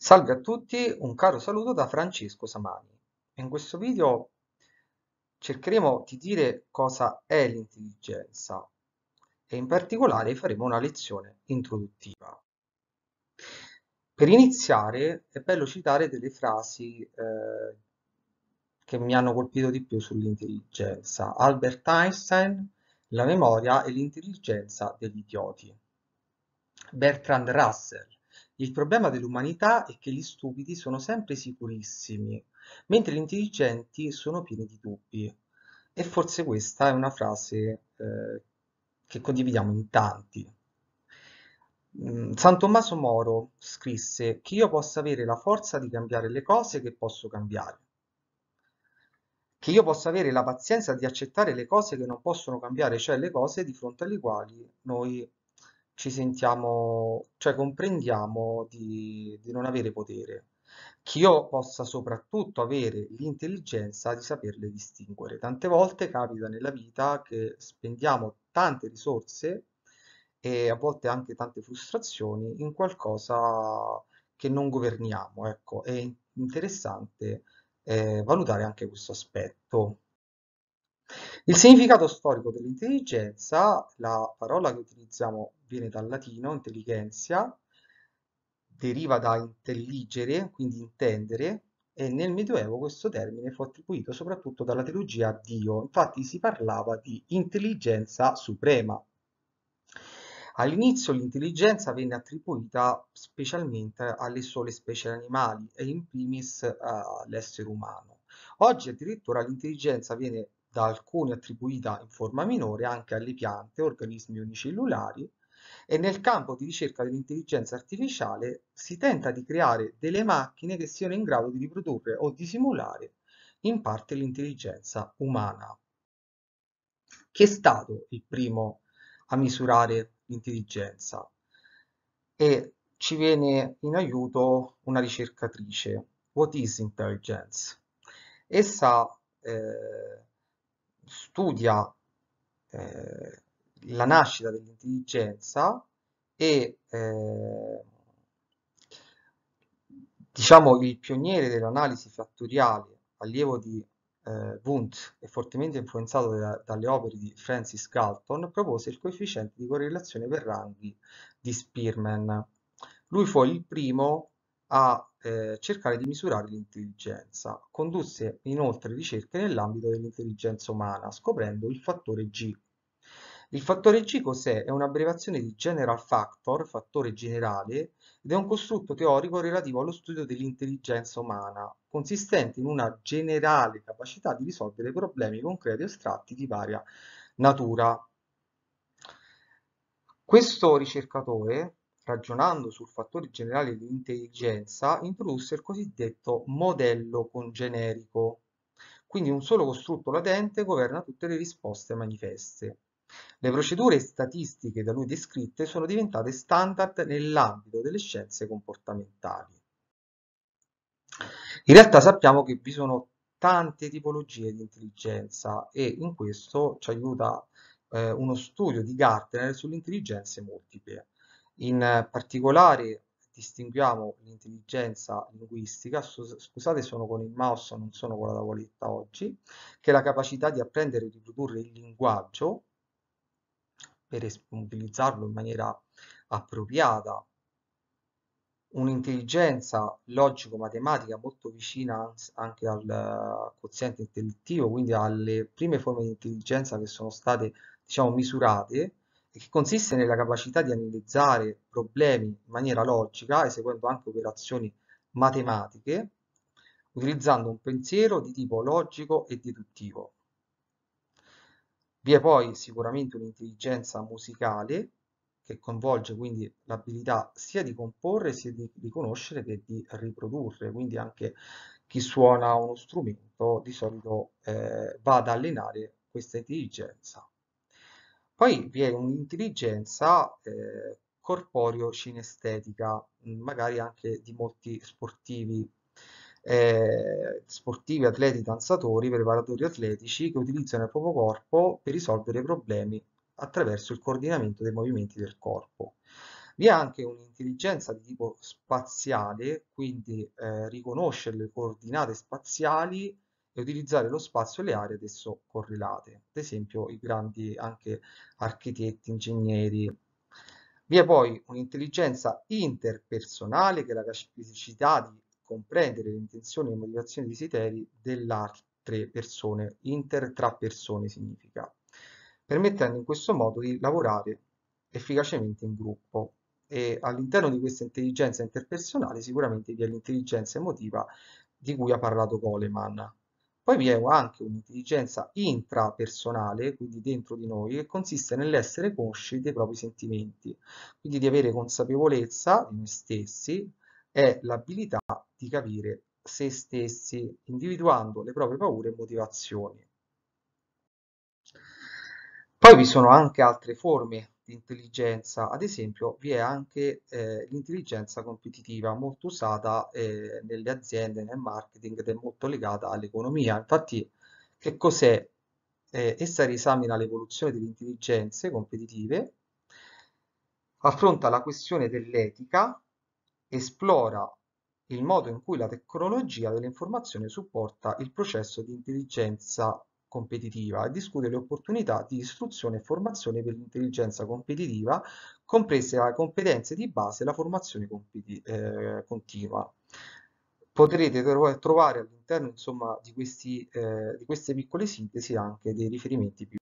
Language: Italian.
Salve a tutti, un caro saluto da Francesco Samani. In questo video cercheremo di dire cosa è l'intelligenza e in particolare faremo una lezione introduttiva. Per iniziare è bello citare delle frasi eh, che mi hanno colpito di più sull'intelligenza. Albert Einstein, la memoria e l'intelligenza degli idioti. Bertrand Russell, il problema dell'umanità è che gli stupidi sono sempre sicurissimi, mentre gli intelligenti sono pieni di dubbi. E forse questa è una frase eh, che condividiamo in tanti. Mm, San Tommaso Moro scrisse che io possa avere la forza di cambiare le cose che posso cambiare, che io possa avere la pazienza di accettare le cose che non possono cambiare, cioè le cose di fronte alle quali noi ci sentiamo, cioè comprendiamo di, di non avere potere, che io possa soprattutto avere l'intelligenza di saperle distinguere. Tante volte capita nella vita che spendiamo tante risorse e a volte anche tante frustrazioni in qualcosa che non governiamo, ecco, è interessante eh, valutare anche questo aspetto. Il significato storico dell'intelligenza, la parola che utilizziamo viene dal latino intelligenza, deriva da intelligere, quindi intendere, e nel Medioevo questo termine fu attribuito soprattutto dalla teologia a Dio, infatti si parlava di intelligenza suprema. All'inizio l'intelligenza venne attribuita specialmente alle sole specie animali e in primis eh, all'essere umano. Oggi addirittura l'intelligenza viene da alcuni attribuita in forma minore anche alle piante, organismi unicellulari e nel campo di ricerca dell'intelligenza artificiale si tenta di creare delle macchine che siano in grado di riprodurre o di simulare in parte l'intelligenza umana. Chi è stato il primo a misurare l'intelligenza? E ci viene in aiuto una ricercatrice, What is Intelligence? Essa eh, studia eh, la nascita dell'intelligenza e eh, diciamo il pioniere dell'analisi fattoriale, allievo di eh, Wundt e fortemente influenzato da, dalle opere di Francis Galton, propose il coefficiente di correlazione per ranghi di Spearman. Lui fu il primo a eh, cercare di misurare l'intelligenza. Condusse inoltre ricerche nell'ambito dell'intelligenza umana, scoprendo il fattore G. Il fattore G cos'è? È un'abbreviazione di General Factor, fattore generale, ed è un costrutto teorico relativo allo studio dell'intelligenza umana, consistente in una generale capacità di risolvere problemi concreti o astratti di varia natura. Questo ricercatore ragionando sul fattore generale di intelligenza, introdusse il cosiddetto modello congenerico. Quindi un solo costrutto latente governa tutte le risposte manifeste. Le procedure statistiche da lui descritte sono diventate standard nell'ambito delle scienze comportamentali. In realtà sappiamo che vi sono tante tipologie di intelligenza e in questo ci aiuta eh, uno studio di Gartner sulle intelligenze multiple. In particolare distinguiamo l'intelligenza linguistica, scusate sono con il mouse, non sono con la tavoletta oggi, che è la capacità di apprendere e riprodurre il linguaggio per utilizzarlo in maniera appropriata, un'intelligenza logico-matematica molto vicina anche al quoziente intellettivo, quindi alle prime forme di intelligenza che sono state diciamo, misurate e che consiste nella capacità di analizzare problemi in maniera logica, eseguendo anche operazioni matematiche, utilizzando un pensiero di tipo logico e deduttivo. Vi è poi sicuramente un'intelligenza musicale che coinvolge quindi l'abilità sia di comporre sia di riconoscere che di riprodurre, quindi anche chi suona uno strumento di solito eh, va ad allenare questa intelligenza. Poi vi è un'intelligenza eh, corporeo-cinestetica, mm, magari anche di molti sportivi, eh, sportivi, atleti, danzatori, preparatori atletici che utilizzano il proprio corpo per risolvere problemi attraverso il coordinamento dei movimenti del corpo. Vi è anche un'intelligenza di tipo spaziale, quindi eh, riconoscere le coordinate spaziali e utilizzare lo spazio e le aree ad esso correlate, ad esempio i grandi anche architetti, ingegneri. Vi è poi un'intelligenza interpersonale che è la capacità di comprendere le intenzioni e le motivazioni e i desideri dell'altre persone, inter tra persone significa, permettendo in questo modo di lavorare efficacemente in gruppo e all'interno di questa intelligenza interpersonale sicuramente vi è l'intelligenza emotiva di cui ha parlato Coleman. Poi vi è anche un'intelligenza intrapersonale, quindi dentro di noi, che consiste nell'essere consci dei propri sentimenti, quindi di avere consapevolezza di noi stessi e l'abilità di capire se stessi, individuando le proprie paure e motivazioni. Poi vi sono anche altre forme di intelligenza, ad esempio vi è anche eh, l'intelligenza competitiva molto usata eh, nelle aziende, nel marketing ed è molto legata all'economia. Infatti che cos'è? Eh, essa risamina l'evoluzione delle intelligenze competitive, affronta la questione dell'etica, esplora il modo in cui la tecnologia dell'informazione supporta il processo di intelligenza competitiva e discute le opportunità di istruzione e formazione per l'intelligenza competitiva, comprese le competenze di base e la formazione eh, continua. Potrete trovare all'interno di, eh, di queste piccole sintesi anche dei riferimenti più